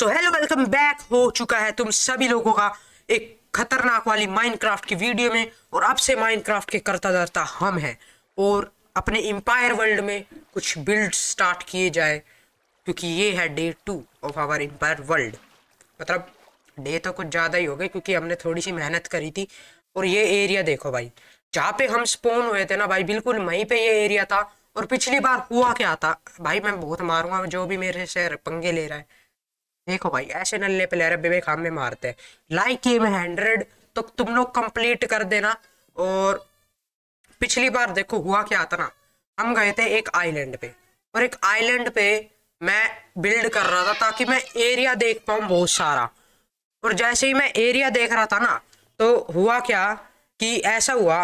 so hello welcome back हो चुका है तुम सभी लोगों का एक खतरनाक वाली माइनक्राफ्ट की वीडियो में और अब से माइनक्राफ्ट के करता धरता हम हैं और अपने एम्पायर वर्ल्ड में कुछ बिल्ड स्टार्ट किए जाए क्योंकि ये है day two of our empire world मतलब डे तो कुछ ज़्यादा ही हो गए क्योंकि हमने थोड़ी सी मेहनत करी थी और ये एरिया देखो भाई जहाँ पे हम स्पोन हुए थे ना भाई बिल्कुल वहीं पे ये एरिया था और पिछली बार हुआ क्या था भाई मैं बहुत मारूंगा जो भी मेरे से पंगे ले रहा है देखो भाई ऐसे नल्ले प्लेयर बेबे खाम में मारते हैं लाइक गेम हंड्रेड तो तुम लोग कंप्लीट कर देना और पिछली बार देखो हुआ क्या था ना हम गए थे एक आइलैंड पे और एक आइलैंड पे मैं बिल्ड कर रहा था ताकि मैं एरिया देख पाऊँ बहुत सारा और जैसे ही मैं एरिया देख रहा था ना तो हुआ क्या कि ऐसा हुआ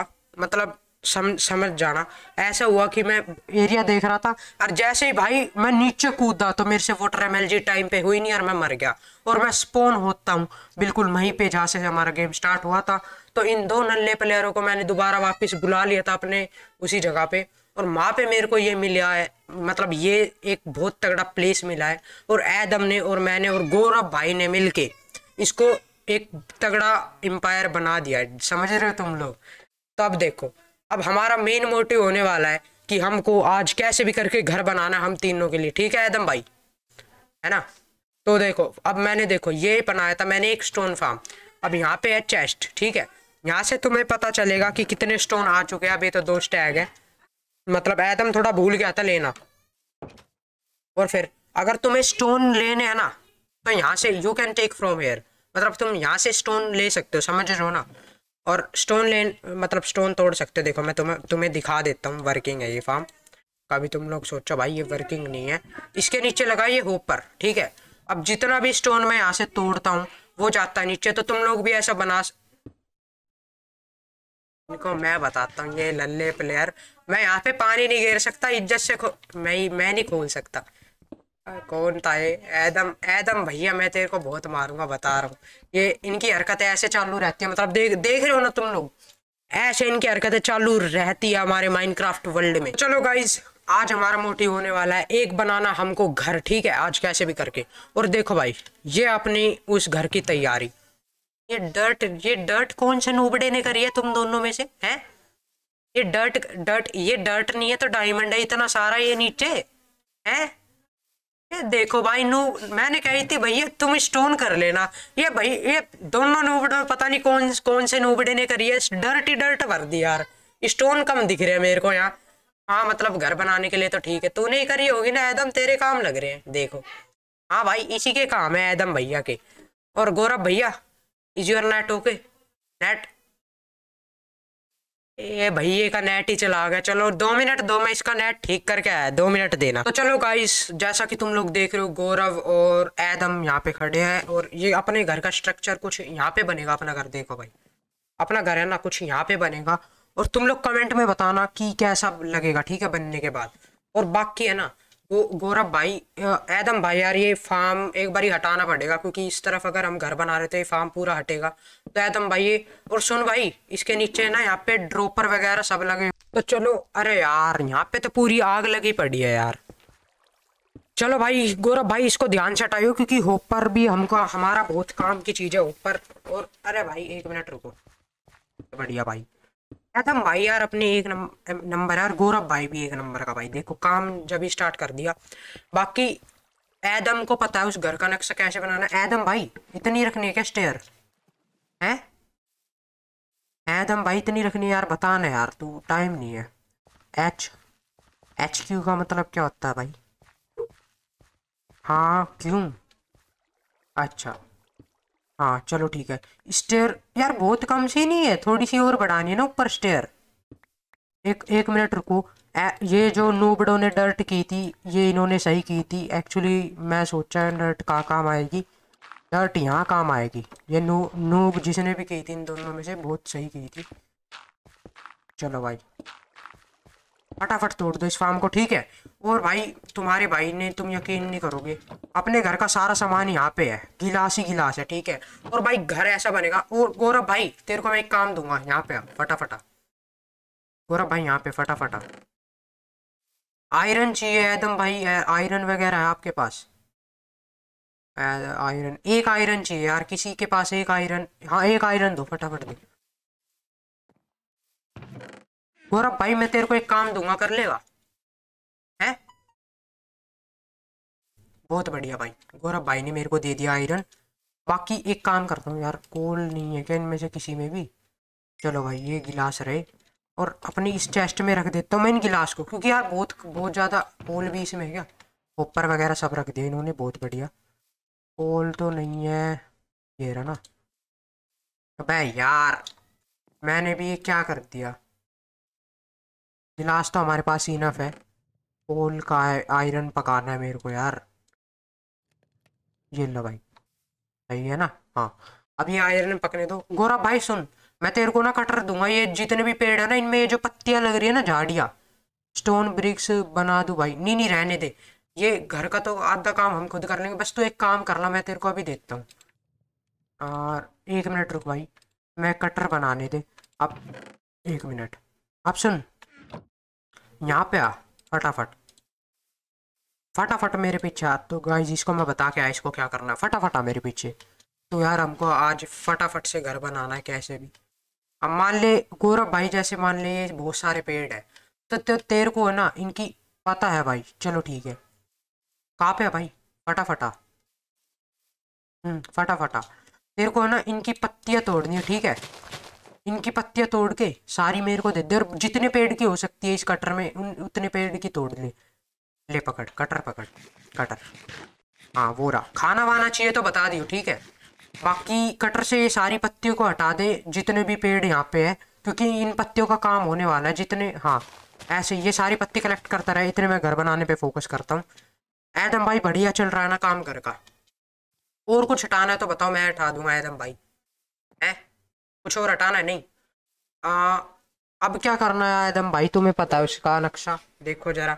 मतलब सम, समझ जाना ऐसा हुआ कि मैं एरिया देख रहा था और जैसे ही भाई मैं नीचे कूदा तो मेरे से वोटर एम टाइम पे हुई नहीं और मैं मर गया और मैं स्पोन होता हूँ बिल्कुल वहीं पे जहाँ से हमारा गेम स्टार्ट हुआ था तो इन दो नल्ले प्लेयरों को मैंने दोबारा वापस बुला लिया था अपने उसी जगह पे और वहाँ पे मेरे को ये मिला है मतलब ये एक बहुत तगड़ा प्लेस मिला है और एदम ने और मैंने और गौरव भाई ने मिल के इसको एक तगड़ा एम्पायर बना दिया है समझ रहे हो तुम लोग तो अब देखो अब हमारा मेन मोटिव होने वाला है कि हमको आज कैसे भी करके घर बनाना हम तीनों के लिए ठीक है एदम भाई है ना तो देखो अब मैंने देखो ये बनाया था मैंने एक स्टोन फार्म अब यहाँ पे है चेस्ट ठीक है यहाँ से तुम्हें पता चलेगा कि कितने स्टोन आ चुके हैं अभी तो दो स्टैग है मतलब एदम थोड़ा भूल गया था लेना और फिर अगर तुम्हें स्टोन लेने है ना तो यहाँ से you can take from here मतलब तुम यहाँ से स्टोन ले सकते हो समझ रहे हो ना और स्टोन लेन मतलब स्टोन तोड़ सकते हो देखो मैं तुम्हें तुम्हें दिखा देता हूँ वर्किंग है ये फार्म कभी तुम लोग सोचो भाई ये वर्किंग नहीं है इसके नीचे लगा ये होपर ठीक है अब जितना भी स्टोन मैं यहाँ से तोड़ता हूँ वो जाता है नीचे तो तुम लोग भी ऐसा बना इनको मैं बताता हूँ ये लल्ले प्लेयर मैं यहाँ पे पानी नहीं गिर सकता इज्जत से खो मैं मैं नहीं खोल सकता कौन था एदम एदम भैया मैं तेरे को बहुत मारूंगा बता रहा हूँ ये इनकी हरकतें ऐसे चालू रहती है मतलब देख देख रहे हो ना तुम लोग ऐसे इनकी हरकतें चालू रहती है हमारे माइनक्राफ्ट वर्ल्ड में चलो गाइज आज हमारा मोटिव होने वाला है एक बनाना हमको घर ठीक है आज कैसे भी करके और देखो भाई ये अपनी उस घर की तैयारी ये डर्ट ये डर्ट कौन से नूबड़े ने करी है तुम दोनों में से है ये डर्ट डर्ट ये डर्ट नहीं है तो डायमंड है इतना सारा ये नीचे है ये देखो भाई नू मैंने कही थी भैया तुम स्टोन कर लेना ये भाई ये दोनों नूबड़ पता नहीं कौन कौन से नूबड़े ने करी है डर्ट ही डर्ट भर दी यार स्टोन कम दिख रहे हैं मेरे को यहाँ हाँ मतलब घर बनाने के लिए तो ठीक है तू नहीं करी होगी ना एकदम तेरे काम लग रहे हैं देखो हाँ भाई इसी के काम है एकदम भैया के और गौरव भैया is your net okay net ये भैया का नेट ही चला गया चलो दो मिनट दो मैं इसका नेट ठीक करके आया दो मिनट देना तो चलो गाइस जैसा कि तुम लोग देख रहे हो गौरव और एदम यहाँ पे खड़े हैं और ये अपने घर का स्ट्रक्चर कुछ यहाँ पे बनेगा अपना घर देखो भाई अपना घर है ना कुछ यहाँ पे बनेगा और तुम लोग कमेंट में बताना कि कैसा लगेगा ठीक है बनने के बाद और बाकी है ना वो गौरव भाई एदम भाई यार ये फार्म एक बार ही हटाना पड़ेगा क्योंकि इस तरफ अगर हम घर बना रहे तो ये फार्म पूरा हटेगा तो एदम भाई ये और सुन भाई इसके नीचे ना यहाँ पे ड्रोपर वगैरह सब लगे तो चलो अरे यार यहाँ पे तो पूरी आग लगी पड़ी है यार चलो भाई गौरव भाई इसको ध्यान से हटाइयो क्योंकि होपर भी हमको हमारा बहुत काम की चीज़ है ऊपर और अरे भाई एक मिनट रुको बढ़िया भाई था भाई यार अपने एक नंबर है और गौरव भाई भी एक नंबर का भाई देखो काम जब स्टार्ट कर दिया बाकी एदम को पता है उस घर का नक्शा कैसे बनाना एदम भाई इतनी रखनी है क्या स्टेयर है एदम भाई इतनी रखनी है यार बताना यार तू टाइम नहीं है एच एच क्यू का मतलब क्या होता है भाई हाँ क्यों अच्छा हाँ चलो ठीक है स्टेयर यार बहुत कम सी नहीं है थोड़ी सी और बढ़ानी है ना ऊपर स्टेयर एक एक मिनट रुको ये जो नूबड़ों ने डर्ट की थी ये इन्होंने सही की थी एक्चुअली मैं सोचा है डर्ट कहाँ काम आएगी डर्ट यहाँ काम आएगी ये नू नूब जिसने भी की थी इन दोनों में से बहुत सही की थी चलो भाई फटाफट तोड़ दो इस फार्म को ठीक है और भाई तुम्हारे भाई ने तुम यकीन नहीं करोगे अपने घर का सारा सामान यहाँ पे है गिलास ही गिलास है ठीक है और भाई घर ऐसा बनेगा और गौरव भाई तेरे को मैं एक काम दूंगा यहाँ पे फटाफटा गौरव भाई यहाँ पे फटाफटा आयरन चाहिए एकदम भाई आयरन वगैरह है आपके पास आयरन एक आयरन चाहिए यार किसी के पास एक आयरन हाँ एक आयरन दो फटाफट दो गोरा भाई मैं तेरे को एक काम दूंगा कर लेगा है बहुत बढ़िया भाई गोरा भाई ने मेरे को दे दिया आयरन बाकी एक काम करता हूँ यार कोल नहीं है क्या इनमें से किसी में भी चलो भाई ये गिलास रहे और अपनी इस चेस्ट में रख देता हूँ मैं इन गिलास को क्योंकि यार बहुत बहुत ज़्यादा कोल भी इसमें है क्या ऊपर वगैरह सब रख दिया इन्होंने बहुत बढ़िया कोल तो नहीं है ये रहा ना भाई यार मैंने भी ये क्या कर दिया गिलास तो हमारे पास इनफ है कोल का आयरन पकाना है मेरे को यार ये लो भाई सही है ना हाँ अब ये आयरन पकने दो गोरा भाई सुन मैं तेरे को ना कटर दूंगा ये जितने भी पेड़ है ना इनमें ये जो पत्तियां लग रही है ना झाड़िया स्टोन ब्रिक्स बना दू भाई नहीं नहीं रहने दे ये घर का तो आधा काम हम खुद कर लेंगे बस तू तो एक काम करना मैं तेरे को अभी देता हूँ और एक मिनट रुक भाई मैं कटर बनाने दे अब एक मिनट अब सुन यहाँ पे आ फटाफट फटाफट मेरे पीछे आ तो गाइज इसको मैं बता के आया इसको क्या करना है फटाफट आ मेरे पीछे तो यार हमको आज फटाफट से घर बनाना है कैसे भी अब मान ले गौरव भाई जैसे मान ले ये बहुत सारे पेड़ है तो, तो तेरे को है ना इनकी पता है भाई चलो ठीक है कहाँ पे है भाई फटाफटा हम्म फटाफटा तेरे को है ना इनकी पत्तियाँ तोड़नी है ठीक है इनकी पत्तियाँ तोड़ के सारी मेरे को दे दे और जितने पेड़ की हो सकती है इस कटर में उन उतने पेड़ की तोड़ ले ले पकड़ कटर पकड़ कटर हाँ वो रहा खाना वाना चाहिए तो बता दियो ठीक है बाकी कटर से ये सारी पत्तियों को हटा दे जितने भी पेड़ यहाँ पे है क्योंकि इन पत्तियों का काम होने वाला है जितने हाँ ऐसे ये सारी पत्ती कलेक्ट करता रहे इतने मैं घर बनाने पे फोकस करता हूँ एदम भाई बढ़िया चल रहा है ना काम घर का और कुछ हटाना है तो बताओ मैं हटा दूंगा एदम भाई कुछ और हटाना है नहीं आ, अब क्या करना है एकदम भाई तुम्हें पता है उसका नक्शा देखो जरा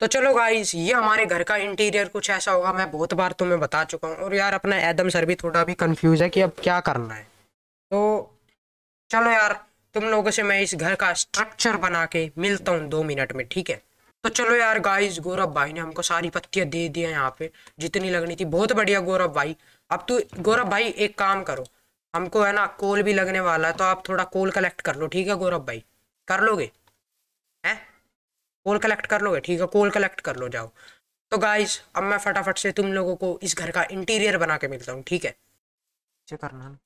तो चलो गाइस ये हमारे घर का इंटीरियर कुछ ऐसा होगा मैं बहुत बार तुम्हें बता चुका हूँ और यार अपना एकदम सर भी थोड़ा भी कंफ्यूज है कि अब क्या करना है तो चलो यार तुम लोगों से मैं इस घर का स्ट्रक्चर बना के मिलता हूँ दो मिनट में ठीक है तो चलो यार गाइस गौरव भाई ने हमको सारी पत्तियाँ दे दी हैं यहाँ पे जितनी लगनी थी बहुत बढ़िया गौरव भाई अब तू गौरव भाई एक काम करो हमको है ना कोल भी लगने वाला है तो आप थोड़ा कोल कलेक्ट कर लो ठीक है गौरव भाई कर लोगे हैं कोल कलेक्ट कर लोगे ठीक है कोल कलेक्ट कर लो जाओ तो गाइज अब मैं फटाफट से तुम लोगों को इस घर का इंटीरियर बना के मिलता हूँ ठीक है करना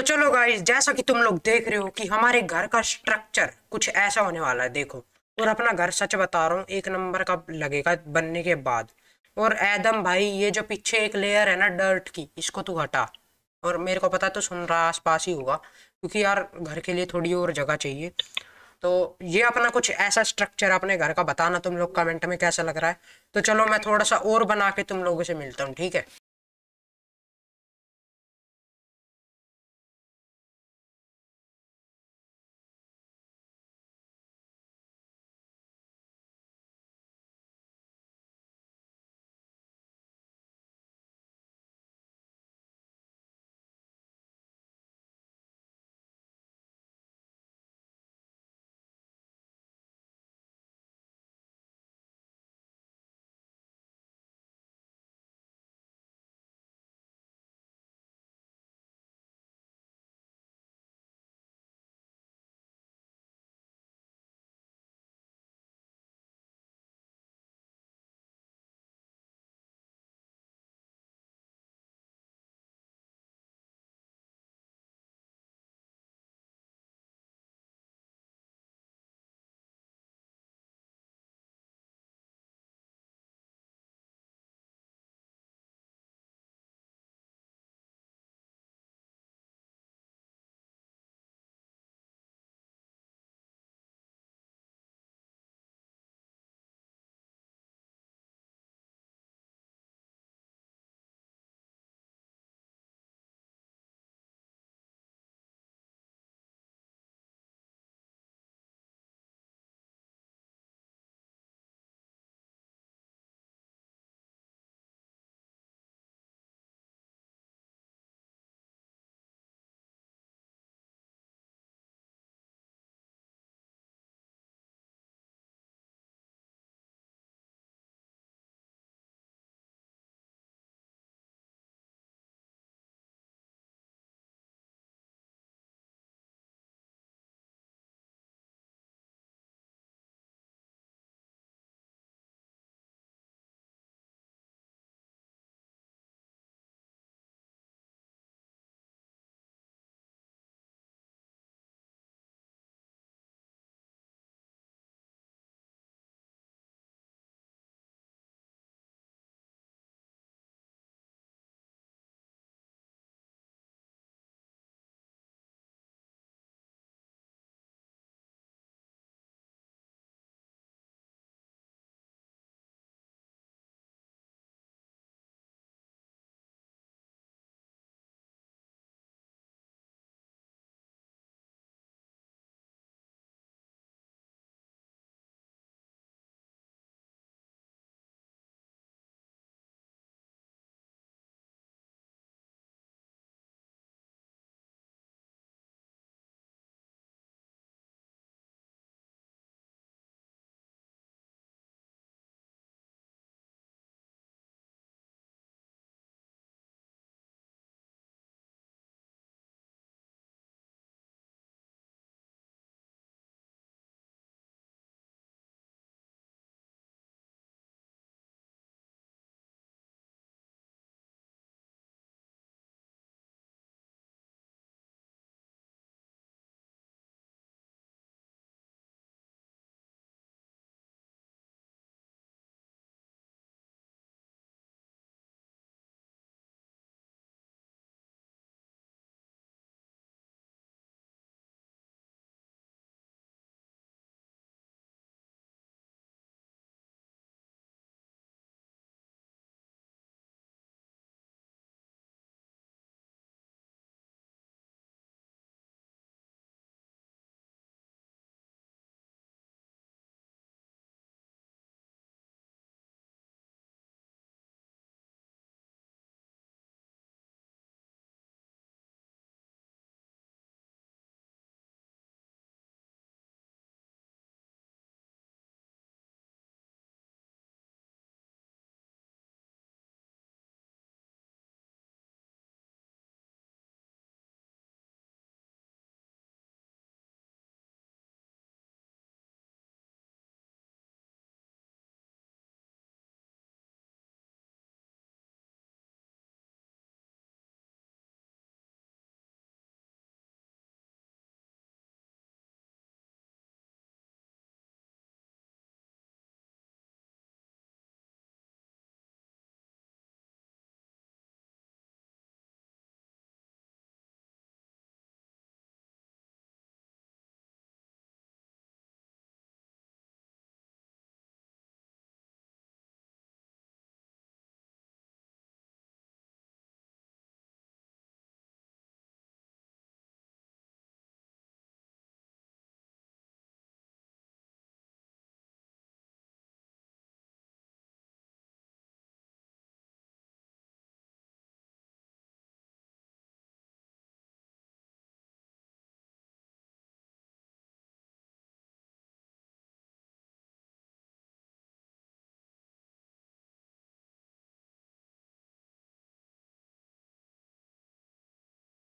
तो चलो गाइस जैसा कि तुम लोग देख रहे हो कि हमारे घर का स्ट्रक्चर कुछ ऐसा होने वाला है देखो और अपना घर सच बता रहा हूँ एक नंबर का लगेगा बनने के बाद और एदम भाई ये जो पीछे एक लेयर है ना डर्ट की इसको तू हटा और मेरे को पता तो सुन रहा आस पास ही होगा क्योंकि यार घर के लिए थोड़ी और जगह चाहिए तो ये अपना कुछ ऐसा स्ट्रक्चर अपने घर का बताना तुम लोग कमेंट में कैसा लग रहा है तो चलो मैं थोड़ा सा और बना के तुम लोगों से मिलता हूँ ठीक है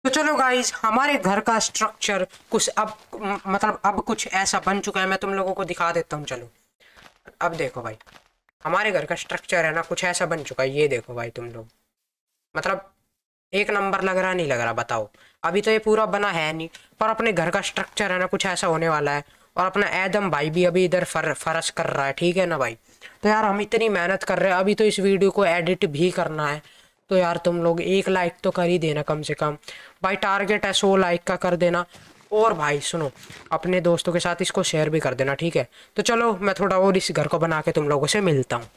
तो चलो गाइज हमारे घर का स्ट्रक्चर कुछ अब मतलब अब कुछ ऐसा बन चुका है मैं तुम लोगों को दिखा देता हूँ चलो अब देखो भाई हमारे घर का स्ट्रक्चर है ना कुछ ऐसा बन चुका है ये देखो भाई तुम लोग मतलब एक नंबर लग रहा नहीं लग रहा बताओ अभी तो ये पूरा बना है नहीं पर अपने घर का स्ट्रक्चर है ना कुछ ऐसा होने वाला है और अपना एदम भाई भी अभी इधर फर फरस कर रहा है ठीक है ना भाई तो यार हम इतनी मेहनत कर रहे हैं अभी तो इस वीडियो को एडिट भी करना है तो यार तुम लोग एक लाइक तो कर ही देना कम से कम भाई टारगेट है सो लाइक का कर देना और भाई सुनो अपने दोस्तों के साथ इसको शेयर भी कर देना ठीक है तो चलो मैं थोड़ा और इस घर को बना के तुम लोगों से मिलता हूँ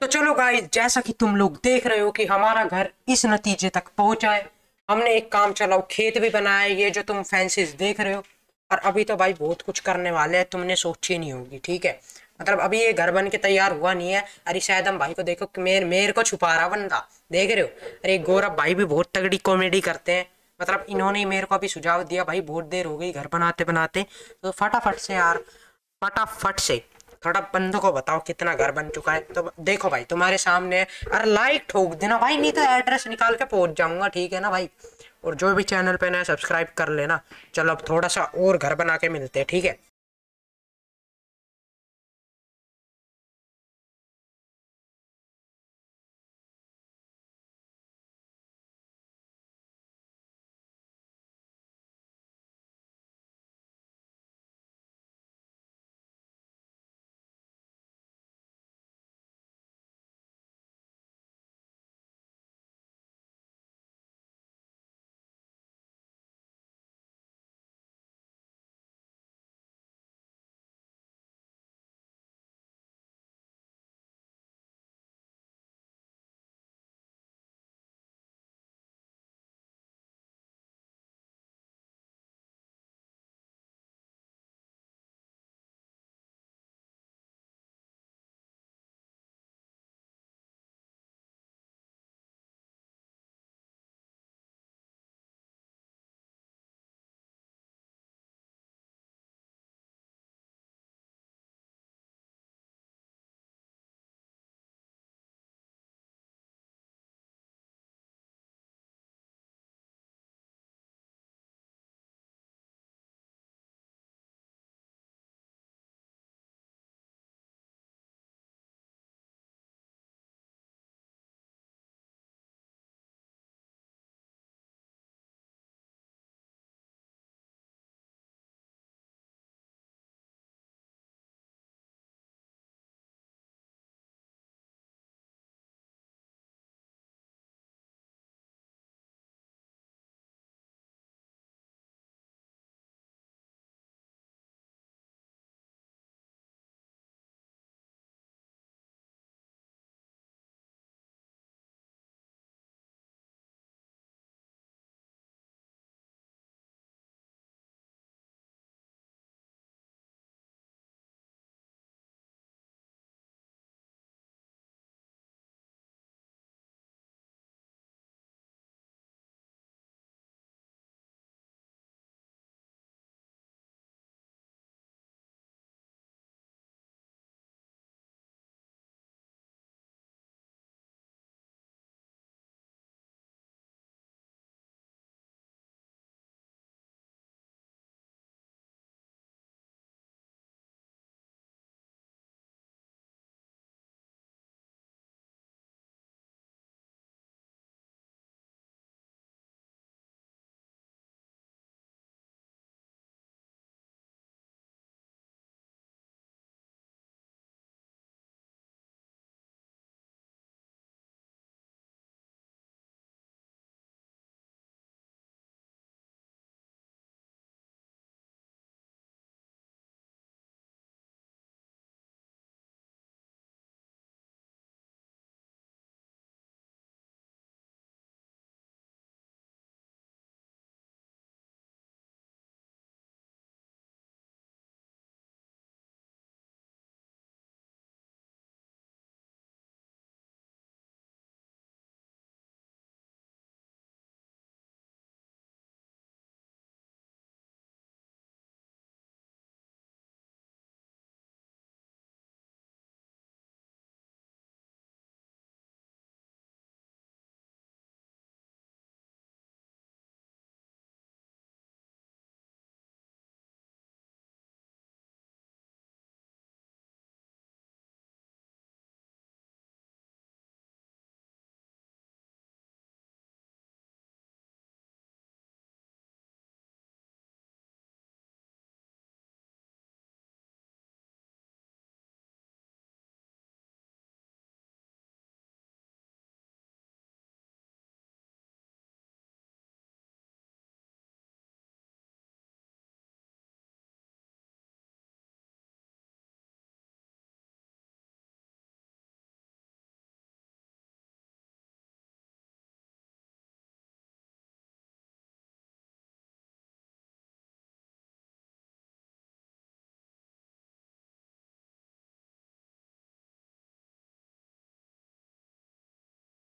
तो चलो गाइस जैसा कि तुम लोग देख रहे हो कि हमारा घर इस नतीजे तक पहुंचा है हमने एक काम चलाओ खेत भी बनाया ये जो तुम फैंसिस देख रहे हो और अभी तो भाई बहुत कुछ करने वाले हैं तुमने सोची नहीं होगी ठीक है मतलब अभी ये घर बन के तैयार हुआ नहीं है अरे शायद हम भाई को देखो मेरे मेरे को छुपा रहा बंदा देख रहे हो अरे गौरव भाई भी बहुत तगड़ी कॉमेडी करते हैं मतलब इन्होंने मेरे को अभी सुझाव दिया भाई बहुत देर हो गई घर बनाते बनाते तो फटाफट से यार फटाफट से थोड़ा बंदों को बताओ कितना घर बन चुका है तो देखो भाई तुम्हारे सामने अरे लाइक ठोक देना भाई नहीं तो एड्रेस निकाल के पहुंच जाऊंगा ठीक है ना भाई और जो भी चैनल पे नया सब्सक्राइब कर लेना चलो अब थोड़ा सा और घर बना के मिलते हैं ठीक है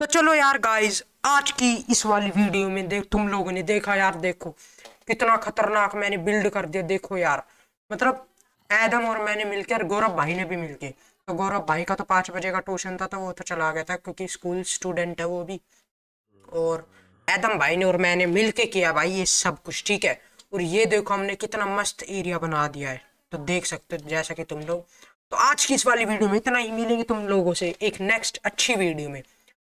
तो चलो यार गाइज आज की इस वाली वीडियो में देख तुम लोगों ने देखा यार देखो कितना खतरनाक मैंने बिल्ड कर दिया देखो यार मतलब एदम और मैंने मिलकर और गौरव भाई ने भी मिलके तो गौरव भाई का तो पाँच बजे का ट्यूशन था तो वो तो चला गया था क्योंकि स्कूल स्टूडेंट है वो भी और एदम भाई ने और मैंने मिल के किया भाई ये सब कुछ ठीक है और ये देखो हमने कितना मस्त एरिया बना दिया है तो देख सकते हो जैसा कि तुम लोग तो आज की इस वाली वीडियो में इतना ही मिलेंगे तुम लोगों से एक नेक्स्ट अच्छी वीडियो में